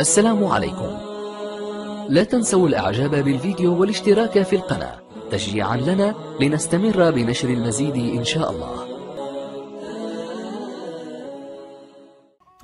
السلام عليكم لا تنسوا الاعجاب بالفيديو والاشتراك في القناة تشجيعا لنا لنستمر بنشر المزيد إن شاء الله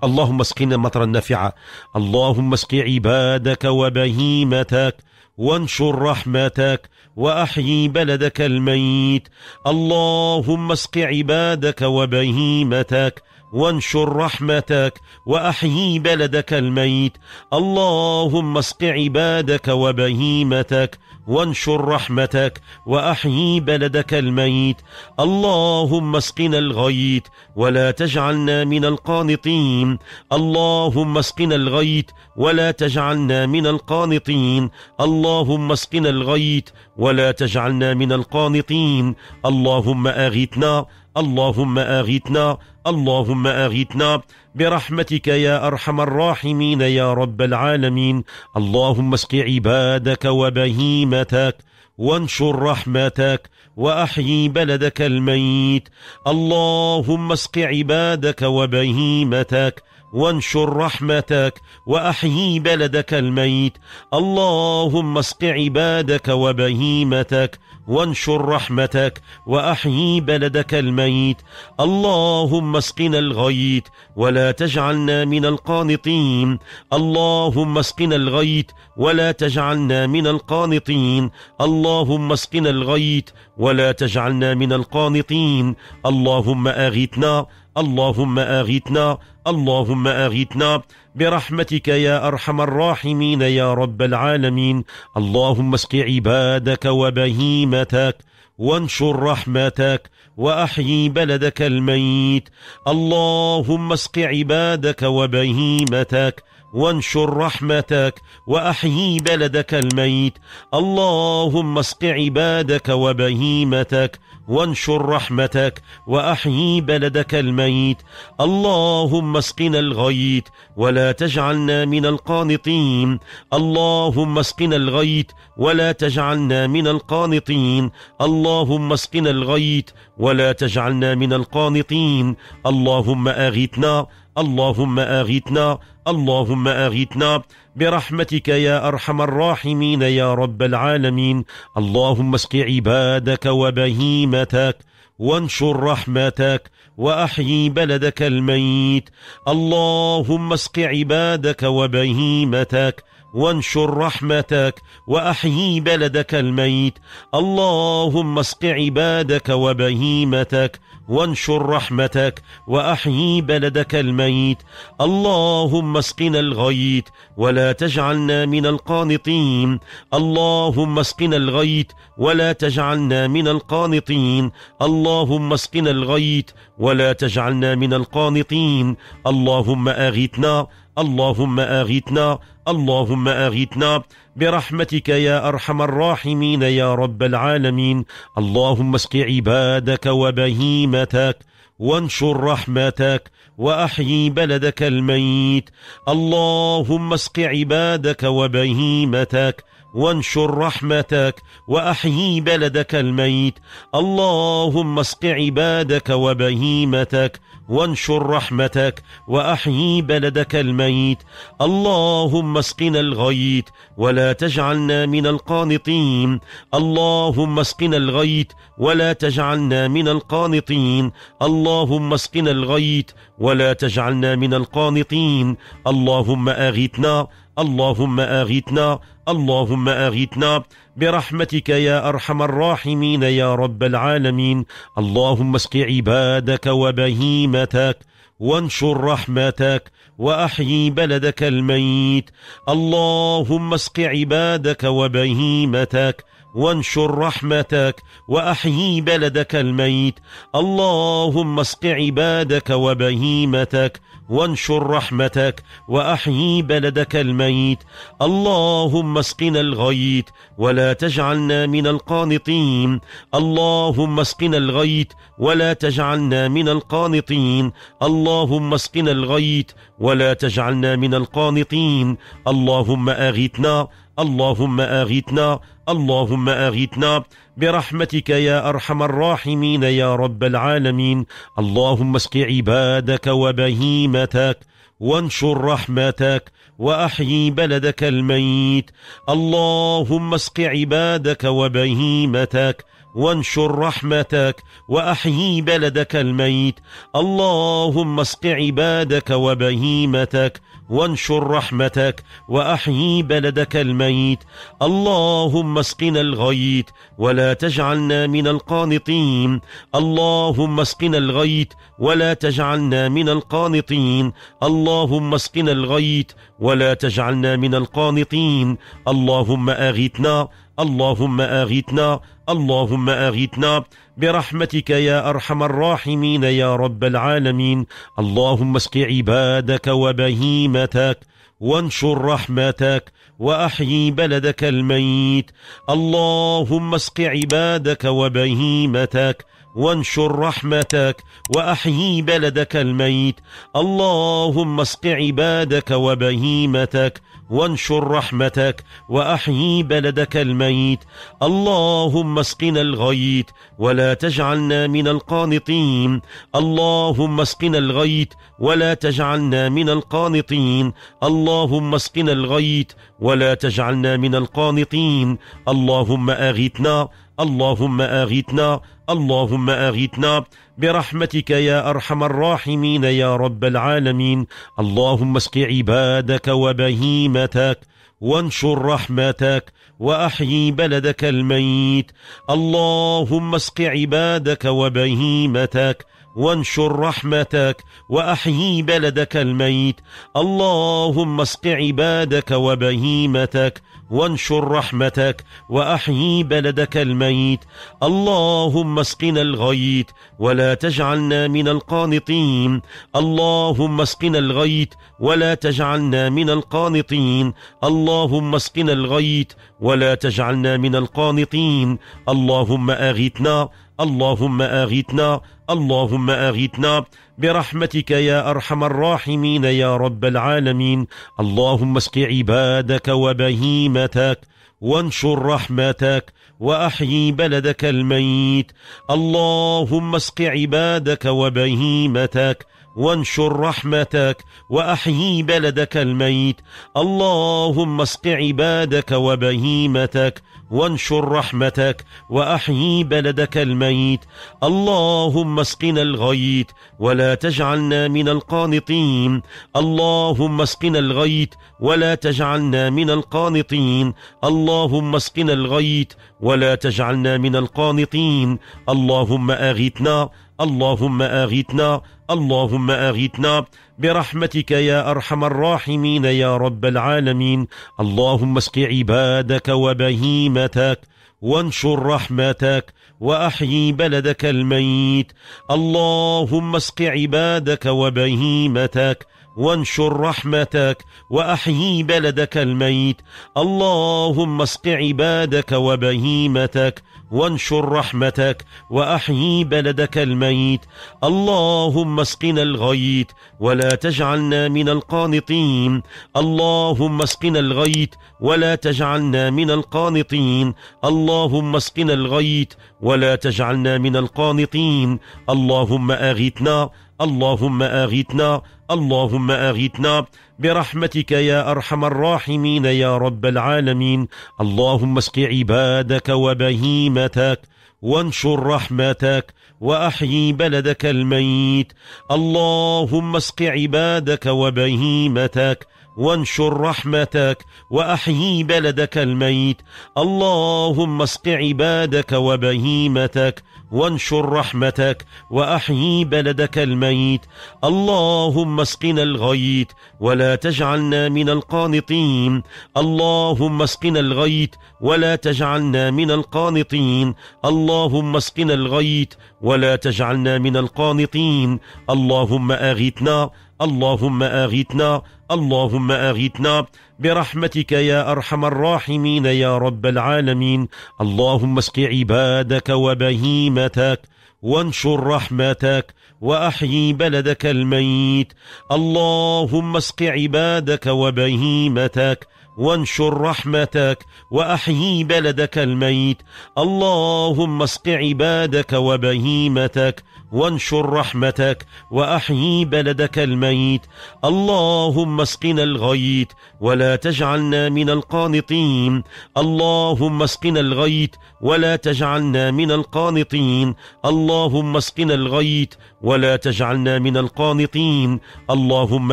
اللهم اسقنا مطرا نافعا اللهم اسق عبادك وبهيمتك وانشر رحمتك وأحيي بلدك الميت اللهم اسق عبادك وبهيمتك وانشر رحمتك وأحيي بلدك الميت اللهم اسق عبادك وبهيمتك وانشر رحمتك وأحيي بلدك الميت اللهم اسقنا الغيث ولا تجعلنا من القانطين اللهم اسقنا الغيث ولا تجعلنا من القانطين اللهم اسقنا الغيث ولا تجعلنا من القانطين اللهم آغثنا اللهم آغثنا اللهم أغثنا برحمتك يا أرحم الراحمين يا رب العالمين اللهم اسق عبادك وبهيمتك وانشر رحمتك وأحيي بلدك الميت اللهم اسق عبادك وبهيمتك وانشر رحمتك وأحيي بلدك الميت اللهم اسق عبادك وبهيمتك وانشر رحمتك وأحيي بلدك الميت اللهم اسقنا الغيث ولا تجعلنا من القانطين اللهم اسقنا الغيث ولا تجعلنا من القانطين اللهم اسقنا الغيث ولا تجعلنا من القانطين اللهم أغثنا اللهم اغثنا اللهم اغثنا برحمتك يا ارحم الراحمين يا رب العالمين اللهم اسق عبادك وبهيمتك وانشر رحمتك واحيي بلدك الميت اللهم اسق عبادك وبهيمتك وانشر رحمتك وأحيي بلدك الميت اللهم اسق عبادك وبهيمتك وانشر رحمتك وأحيي بلدك الميت اللهم اسقنا الغيث ولا تجعلنا من القانطين اللهم اسقنا الغيث ولا تجعلنا من القانطين اللهم اسقنا الغيث ولا تجعلنا من القانطين اللهم أغثنا اللهم اغثنا اللهم اغثنا برحمتك يا ارحم الراحمين يا رب العالمين اللهم اسق عبادك وبهيمتك وانشر رحمتك واحيي بلدك الميت اللهم اسق عبادك وبهيمتك وانشر رحمتك وأحيي بلدك الميت اللهم اسق عبادك وبهيمتك وانشر رحمتك وأحيي بلدك الميت اللهم اسقنا الغيث ولا تجعلنا من القانطين اللهم اسقنا الغيث ولا تجعلنا من القانطين اللهم اسقنا الغيث ولا تجعلنا من القانطين اللهم أغثنا اللهم اغثنا اللهم اغثنا برحمتك يا ارحم الراحمين يا رب العالمين اللهم اسق عبادك وبهيمتك وانشر رحمتك واحيي بلدك الميت اللهم اسق عبادك وبهيمتك وانشر رحمتك وأحيي بلدك الميت اللهم اسق عبادك وبهيمتك وانشر رحمتك وأحيي بلدك الميت اللهم اسقنا الغيث ولا تجعلنا من القانطين اللهم اسقنا الغيث ولا تجعلنا من القانطين اللهم اسقنا الغيث ولا تجعلنا من القانطين اللهم أغثنا اللهم اغثنا اللهم اغثنا برحمتك يا ارحم الراحمين يا رب العالمين اللهم اسق عبادك وبهيمتك وانشر رحمتك واحيي بلدك الميت اللهم اسق عبادك وبهيمتك وانشر رحمتك وأحيي بلدك الميت اللهم اسق عبادك وبهيمتك وانشر رحمتك وأحيي بلدك الميت اللهم اسقنا الغيث ولا تجعلنا من القانطين اللهم اسقنا الغيث ولا تجعلنا من القانطين اللهم اسقنا الغيث ولا تجعلنا من القانطين اللهم أغثنا اللهم اغثنا اللهم اغثنا برحمتك يا ارحم الراحمين يا رب العالمين اللهم اسق عبادك وبهيمتك وانشر رحمتك وأحيي بلدك الميت اللهم اسق عبادك وبهيمتك وانشر رحمتك وأحيي بلدك الميت اللهم اسق عبادك وبهيمتك وانشر رحمتك وأحيي بلدك الميت اللهم اسقنا الغيث ولا تجعلنا من القانطين اللهم اسقنا الغيث ولا تجعلنا من القانطين اللهم اسقنا الغيث ولا تجعلنا من القانطين اللهم أغثنا اللهم أغثنا اللهم أغثنا برحمتك يا أرحم الراحمين يا رب العالمين اللهم اسق عبادك وبهيمتك وانشر رحمتك وأحيي بلدك الميت اللهم اسق عبادك وبهيمتك وانشر رحمتك وأحيي بلدك الميت اللهم اسق عبادك وبهيمتك وانشر رحمتك وأحيي بلدك الميت اللهم اسقنا الغيث ولا تجعلنا من القانطين اللهم اسقنا الغيث ولا تجعلنا من القانطين اللهم اسقنا الغيث ولا تجعلنا من القانطين اللهم آغثنا اللهم آغثنا اللهم آغثنا برحمتك يا أرحم الراحمين يا رب العالمين اللهم اسق عبادك وبهيمة رحمتك وانشر رحمتك وأحيي بلدك الميت اللهم اسق عبادك وبهيمتك وانشر رحمتك وأحيي بلدك الميت اللهم اسق عبادك وبهيمتك وانشر رحمتك وأحيي بلدك الميت اللهم اسقنا الغيث ولا تجعلنا من القانطين اللهم اسقنا الغيث ولا تجعلنا من القانطين اللهم اسقنا الغيث ولا تجعلنا من القانطين اللهم أغثنا اللهم اغثنا اللهم اغثنا برحمتك يا ارحم الراحمين يا رب العالمين اللهم اسق عبادك وبهيمتك وانشر رحمتك واحيي بلدك الميت اللهم اسق عبادك وبهيمتك وانشر رحمتك واحيي بلدك الميت اللهم اسق عبادك وبهيمتك وانشر رحمتك وأحيي بلدك الميت اللهم اسقنا الغيث ولا تجعلنا من القانطين اللهم اسقنا الغيث ولا تجعلنا من القانطين اللهم اسقنا الغيث ولا تجعلنا من القانطين اللهم أغثنا اللهم آغثنا اللهم آغثنا برحمتك يا أرحم الراحمين يا رب العالمين اللهم اسق عبادك وبهيمتك وانشر رحمتك وأحيي بلدك الميت اللهم اسق عبادك وبهيمتك وانشر رحمتك وأحيي بلدك الميت اللهم اسق عبادك وبهيمتك وانشر رحمتك وأحيي بلدك الميت اللهم اسقنا الغيث ولا تجعلنا من القانطين اللهم اسقنا الغيث ولا تجعلنا من القانطين اللهم اسقنا الغيث ولا تجعلنا من القانطين اللهم أغثنا اللهم اغثنا اللهم اغثنا برحمتك يا ارحم الراحمين يا رب العالمين اللهم اسق عبادك وبهيمتك وانشر رحمتك وأحيي بلدك الميت اللهم اسق عبادك وبهيمتك وانشر رحمتك وأحيي بلدك الميت اللهم اسق عبادك وبهيمتك وانشر رحمتك وأحيي بلدك الميت اللهم اسقنا الغيث ولا تجعلنا من القانطين اللهم اسقنا الغيث ولا تجعلنا من القانطين اللهم اسقنا الغيث ولا تجعلنا من القانطين اللهم آغثنا اللهم آغثنا اللهم آغثنا برحمتك يا أرحم الراحمين يا رب العالمين اللهم اسق عبادك وبهيمتك وانشر رحمتك وأحيي بلدك الميت اللهم اسق عبادك وبهيمتك وانشر رحمتك وأحيي بلدك الميت اللهم اسق عبادك وبهيمتك وانشر رحمتك وأحيي بلدك الميت اللهم اسقنا الغيث ولا تجعلنا من القانطين اللهم اسقنا الغيث ولا تجعلنا من القانطين اللهم اسقنا الغيث ولا تجعلنا من القانطين اللهم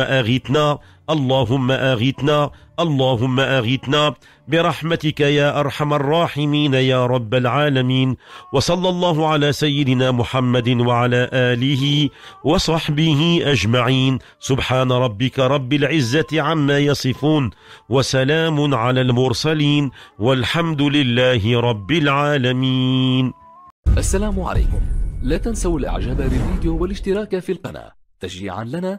أغثنا اللهم آغثنا اللهم آغثنا برحمتك يا أرحم الراحمين يا رب العالمين وصلى الله على سيدنا محمد وعلى آله وصحبه أجمعين سبحان ربك رب العزة عما يصفون وسلام على المرسلين والحمد لله رب العالمين السلام عليكم لا تنسوا الإعجاب بالفيديو والاشتراك في القناة تشجيعا لنا